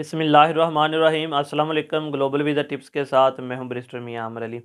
बिसमीम अल्लाम global visa tips के साथ मैं हूं ब्रिस्टर मियाँ अमर अली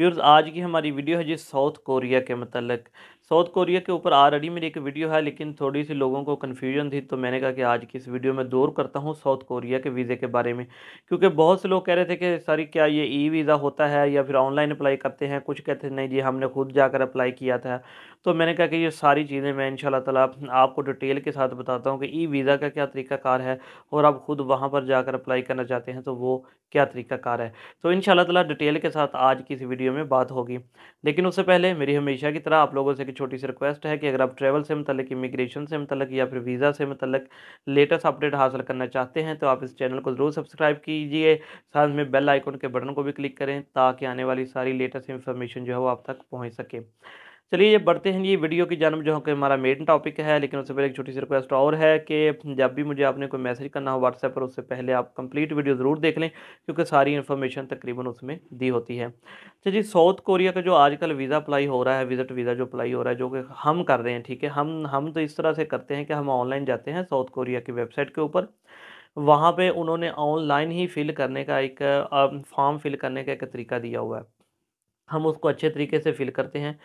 व्यूर्स आज की हमारी वीडियो है जी साउथ कोरिया के मतलब साउथ कोरिया के ऊपर ऑलरेडी मेरी एक वीडियो है लेकिन थोड़ी सी लोगों को कन्फ्यूजन थी तो मैंने कहा कि आज की इस वीडियो में दूर करता हूँ साउथ कोरिया के वीज़े के बारे में क्योंकि बहुत से लोग कह रहे थे कि सर क्या ये ई वीज़ा होता है या फिर ऑनलाइन अप्लाई करते हैं कुछ कहते हैं नहीं जी हमने खुद जाकर अप्लाई किया था तो मैंने कहा कि ये सारी चीज़ें मैं इन तला आपको डिटेल के साथ बताता हूँ कि ई वीज़ा का क्या तरीकाकार है और आप ख़ुद वहाँ पर जाकर अप्लाई करना चाहते हैं तो वो क्या तरीकाकार है तो इन शाला डिटेल के साथ आज की इस वीडियो में बात होगी लेकिन उससे पहले मेरी हमेशा की तरह आप लोगों से छोटी सी रिक्वेस्ट है कि अगर आप ट्रैवल से मतलब इमिग्रेशन से मतलब या फिर वीज़ा से मतलब लेटेस्ट अपडेट हासिल करना चाहते हैं तो आप इस चैनल को ज़रूर सब्सक्राइब कीजिए साथ में बेल आइकन के बटन को भी क्लिक करें ताकि आने वाली सारी लेटेस्ट इन्फॉर्मेशन जो है वो आप तक पहुँच सके चलिए ये बढ़ते हैं ये वीडियो की जानब जो कि हमारा मेन टॉपिक है लेकिन उससे पहले एक छोटी सी रिक्वेस्ट और है कि जब भी मुझे आपने कोई मैसेज करना हो व्हाट्सएप पर उससे पहले आप कंप्लीट वीडियो ज़रूर देख लें क्योंकि सारी इन्फॉर्मेशन तकरीबन उसमें दी होती है चलिए साउथ कोरिया का जो आजकल वीज़ा अप्लाई हो रहा है विज़िट वीज़ा जो अप्लाई हो रहा है जो कि हम कर रहे हैं ठीक है हम हम तो इस तरह से करते हैं कि हम ऑनलाइन जाते हैं साउथ कोरिया की वेबसाइट के ऊपर वहाँ पर उन्होंने ऑनलाइन ही फिल करने का एक फॉर्म फिल करने का एक तरीका दिया हुआ है हम उसको अच्छे तरीके से फिल करते हैं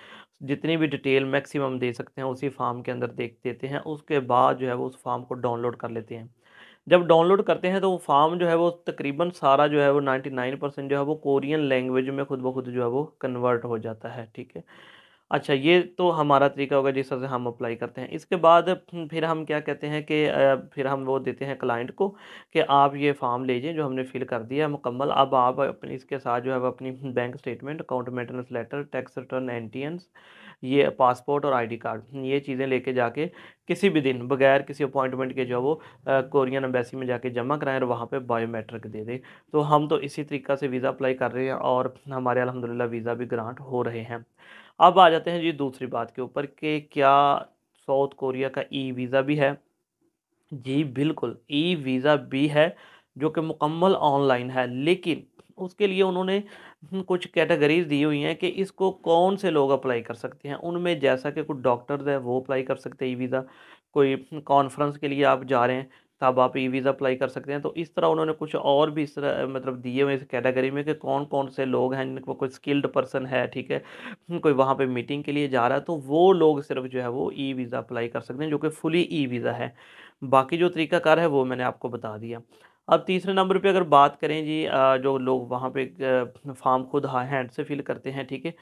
जितनी भी डिटेल मैक्सिमम दे सकते हैं उसी फॉर्म के अंदर देख देते हैं उसके बाद जो है वो उस फॉर्म को डाउनलोड कर लेते हैं जब डाउनलोड करते हैं तो वो फॉर्म जो है वो तकरीबन सारा जो है वो नाइन्टी नाइन परसेंट जो है वो कोरियन लैंग्वेज में खुद ब खुद जो है वो कन्वर्ट हो जाता है ठीक है अच्छा ये तो हमारा तरीका होगा जिस तरह से हम अप्लाई करते हैं इसके बाद हम्म, फिर हम क्या कहते हैं कि फिर हम वो देते हैं क्लाइंट को कि आप ये फॉर्म लीजिए जो हमने फिल कर दिया है मुकम्मल अब आप अपनी इसके साथ जो है अपनी bank statement account maintenance letter tax return एंटीएंस ये पासपोर्ट और आईडी कार्ड ये चीज़ें लेके जाके किसी भी दिन बगैर किसी अपॉइंटमेंट के जो है वो कोरियन एम्बेसी में जाके जमा कराएं और वहाँ पे बायोमेट्रिक दे दें तो हम तो इसी तरीका से वीज़ा अप्लाई कर रहे हैं और हमारे अलहमदिल्ला वीज़ा भी ग्रांट हो रहे हैं अब आ जाते हैं जी दूसरी बात के ऊपर कि क्या साउथ कोरिया का ई वीज़ा भी है जी बिल्कुल ई वीज़ा भी है जो कि मुकम्मल ऑनलाइन है लेकिन उसके लिए उन्होंने कुछ कैटेगरीज दी हुई हैं कि इसको कौन से लोग अप्लाई कर सकते हैं उनमें जैसा कि कुछ डॉक्टर्स हैं वो अप्लाई कर सकते हैं ई वीज़ा कोई कॉन्फ्रेंस के लिए आप जा रहे हैं तब आप ई वीज़ा अप्लाई कर सकते हैं तो इस तरह उन्होंने कुछ और भी इस तरह मतलब दिए हुए इस कैटेगरी में कि कौन कौन से लोग हैं जिनको कोई स्किल्ड पर्सन है ठीक है कोई वहाँ पे मीटिंग के लिए जा रहा है तो वो लोग सिर्फ जो है वो ई वीज़ा अप्लाई कर सकते हैं जो कि फुली ई वीज़ा है बाकी जो तरीकाकार है वो मैंने आपको बता दिया अब तीसरे नंबर पे अगर बात करें जी जो लोग वहाँ पे फॉर्म खुद हैंड से फिल करते हैं ठीक है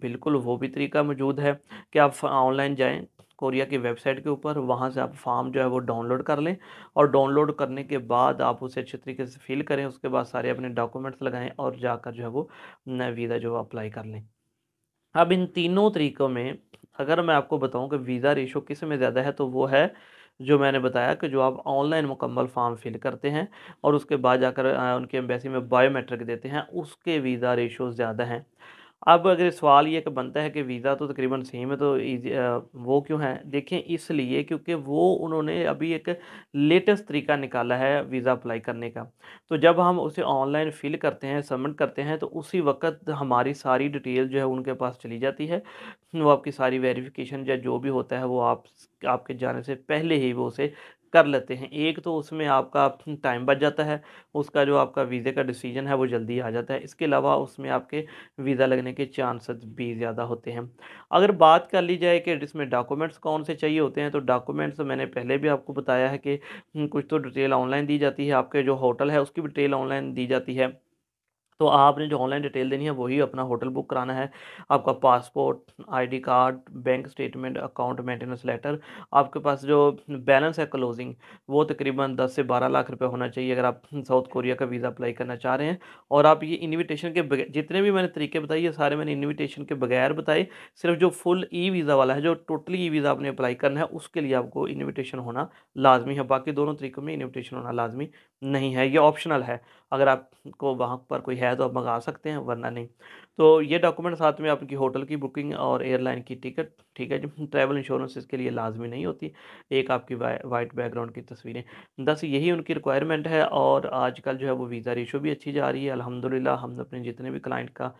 बिल्कुल वो भी तरीका मौजूद है कि आप ऑनलाइन जाएं कोरिया की वेबसाइट के ऊपर वहाँ से आप फॉर्म जो है वो डाउनलोड कर लें और डाउनलोड करने के बाद आप उसे अच्छे तरीके से फिल करें उसके बाद सारे अपने डॉक्यूमेंट्स लगाएं और जाकर जो है वो वीज़ा जो अप्लाई कर लें अब इन तीनों तरीक़ों में अगर मैं आपको बताऊँ कि वीज़ा रेशो किस में ज़्यादा है तो वो है जो मैंने बताया कि जो आप ऑनलाइन मुकम्मल फॉर्म फिल करते हैं और उसके बाद जाकर उनकी एम्बेसी में बायोमेट्रिक देते हैं उसके वीज़ा रेशो ज़्यादा हैं अब अगर सवाल ये बनता है कि वीज़ा तो तकरीबन सेम है तो वो क्यों है देखें इसलिए क्योंकि वो उन्होंने अभी एक लेटेस्ट तरीका निकाला है वीज़ा अप्लाई करने का तो जब हम उसे ऑनलाइन फिल करते हैं सबमिट करते हैं तो उसी वक्त हमारी सारी डिटेल जो है उनके पास चली जाती है वो आपकी सारी वेरिफिकेशन या जो भी होता है वो आप आपके जाने से पहले ही वो उसे कर लेते हैं एक तो उसमें आपका टाइम बच जाता है उसका जो आपका वीज़े का डिसीजन है वो जल्दी आ जाता है इसके अलावा उसमें आपके वीज़ा लगने के चांसेस भी ज़्यादा होते हैं अगर बात कर ली जाए कि इसमें डॉक्यूमेंट्स कौन से चाहिए होते हैं तो डॉक्यूमेंट्स तो मैंने पहले भी आपको बताया है कि कुछ तो डिटेल ऑनलाइन दी जाती है आपके जो होटल है उसकी डिटेल ऑनलाइन दी जाती है तो आपने जो ऑनलाइन डिटेल देनी है वही अपना होटल बुक कराना है आपका passport ID card bank statement account maintenance letter आपके पास जो बैलेंस है क्लोजिंग वो तकरीबन दस से बारह लाख रुपये होना चाहिए अगर आप साउथ कोरिया का वीज़ा अप्लाई करना चाह रहे हैं और आप ये इन्विटेशन के जितने भी मैंने तरीके बताए ये सारे मैंने इन्विटेशन के बगैर बताए सिर्फ जो फुल ई वीज़ा वाला है जो टोटली ई वीज़ा आपने अप्लाई करना है उसके लिए आपको इन्विटेशन होना लाजमी है बाकी दोनों तरीक़ों में इन्विटेशन होना लाजमी नहीं है ये ऑप्शनल है अगर आपको वहाँ पर कोई है चाहे तो आप मंगा सकते हैं वरना नहीं तो ये डॉक्यूमेंट साथ में आपकी होटल की बुकिंग और एयरलाइन की टिकट ठीक है जी ट्रैवल इंश्योरेंस इसके लिए लाजमी नहीं होती एक आपकी वाइट बैकग्राउंड की तस्वीरें दस यही उनकी रिक्वायरमेंट है और आजकल जो है वो वीज़ा रेशो भी अच्छी जा रही है अलहमदिल्ला हम अपने जितने भी क्लाइंट का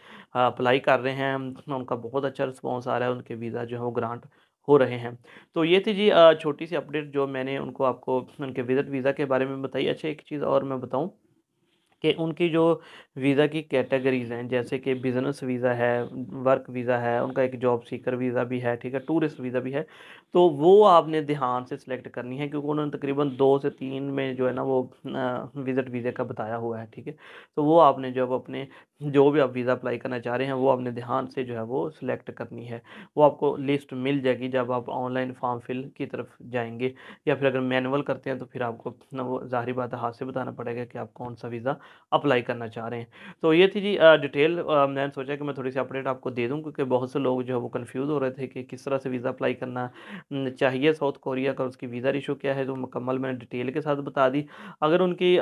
अप्लाई कर रहे हैं उनका बहुत अच्छा रिस्पॉन्स आ रहा है उनके वीज़ा जो है वो ग्रांट हो रहे हैं तो ये थी जी छोटी सी अपडेट जो मैंने उनको आपको उनके विजिट वीज़ा के बारे में बताई अच्छा एक चीज़ और मैं बताऊँ कि उनकी जो वीज़ा की कैटेगरीज़ हैं जैसे कि बिज़नेस वीज़ा है वर्क वीज़ा है उनका एक जॉब सीकर वीज़ा भी है ठीक है टूरिस्ट वीज़ा भी है तो वो आपने ध्यान से सिलेक्ट करनी है क्योंकि उन्होंने तकरीबन दो से तीन में जो है ना वो विज़िट वीज़े का बताया हुआ है ठीक है तो वो आपने जब अपने जो भी आप वीज़ा अप्लाई करना चाह रहे हैं वो आपने ध्यान से जो है वो सिलेक्ट करनी है वो आपको लिस्ट मिल जाएगी जब आप ऑनलाइन फॉर्म फिल की तरफ जाएंगे या फिर अगर मैनुअल करते हैं तो फिर आपको वो ज़ाहरी बात हाथ से बताना पड़ेगा कि आप कौन सा वीज़ा अप्लाई करना चाह रहे हैं तो ये थी जी डिटेल मैंने सोचा कि मैं थोड़ी सी अपडेट आपको दे दूँ क्योंकि बहुत से लोग जो है वो कन्फ्यूज़ हो रहे थे कि किस तरह से वीज़ा अप्लाई करना चाहिए साउथ कोरिया का उसकी वीज़ा इशू क्या है तो मुकम्मल मैंने डिटेल के साथ बता दी अगर उनकी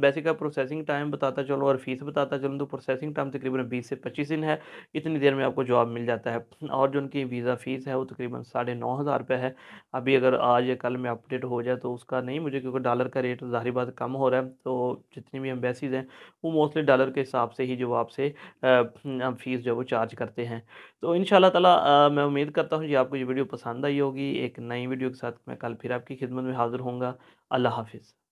बेसिक का प्रोसेसिंग टाइम बताता चलो और फीस बताता चलूँ तो प्रोसेसिंग टाइम तकरीबन बीस से पच्चीस दिन है इतनी देर में आपको जॉब मिल जाता है और जो उनकी वीज़ा फ़ीस है वो तकरीबन साढ़े नौ हज़ार रुपये है अभी अगर आज या कल में अपडेट हो जाए तो उसका नहीं मुझे क्योंकि डॉलर का रेट ज़ाहिर बात कम हो रहा है तो जितनी भी एम्बेसी यूनिवर्सिटीज़ हैं वो मोस्टली डॉलर के हिसाब से ही जो आपसे फ़ीस हम्म, जो है वो चार्ज करते हैं तो इन ताला मैं उम्मीद करता हूँ कि आपको ये वीडियो पसंद आई होगी एक नई वीडियो के साथ मैं कल फिर आपकी खिदमत में हाज़िर होंगे अल्लाह हाफिज़